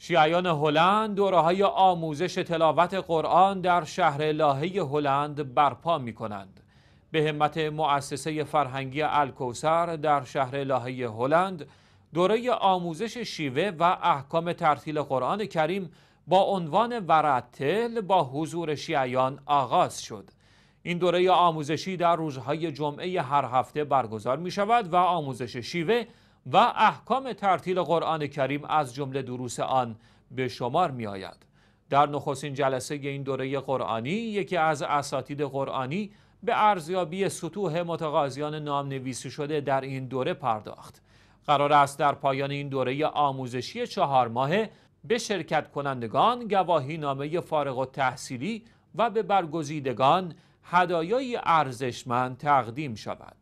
شیعیان هلند دوره‌های آموزش تلاوت قرآن در شهر لاهه هلند برپا می کنند. به همت مؤسسه فرهنگی الکوسر در شهر لاهه هلند دوره آموزش شیوه و احکام ترتیل قرآن کریم با عنوان ورتل با حضور شیعیان آغاز شد. این دوره آموزشی در روزهای جمعه هر هفته برگزار می شود و آموزش شیوه و احکام ترتیل قرآن کریم از جمله دروس آن به شمار می آید. در نخستین جلسه این دوره قرآنی یکی از اساتید قرآنی به ارزیابی سطوح متقاضیان نام نویسی شده در این دوره پرداخت. قرار است در پایان این دوره آموزشی چهار ماهه به شرکت کنندگان گواهی نامه فارغ و تحصیلی و به برگزیدگان هدایای ارزشمند تقدیم شود.